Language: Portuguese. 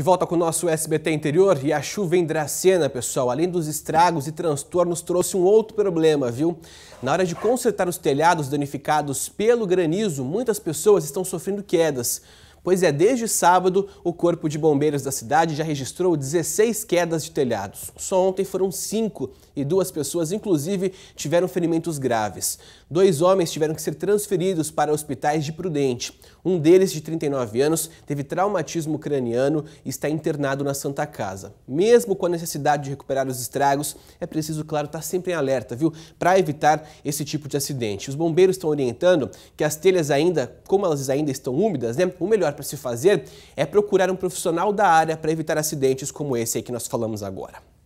De volta com o nosso SBT interior e a chuva em Dracena, pessoal. Além dos estragos e transtornos, trouxe um outro problema, viu? Na hora de consertar os telhados danificados pelo granizo, muitas pessoas estão sofrendo quedas pois é desde sábado o Corpo de Bombeiros da cidade já registrou 16 quedas de telhados. Só ontem foram cinco e duas pessoas, inclusive, tiveram ferimentos graves. Dois homens tiveram que ser transferidos para hospitais de Prudente. Um deles, de 39 anos, teve traumatismo craniano e está internado na Santa Casa. Mesmo com a necessidade de recuperar os estragos, é preciso, claro, estar sempre em alerta, viu? Para evitar esse tipo de acidente. Os bombeiros estão orientando que as telhas ainda, como elas ainda estão úmidas, né? O melhor melhor para se fazer é procurar um profissional da área para evitar acidentes como esse aí que nós falamos agora.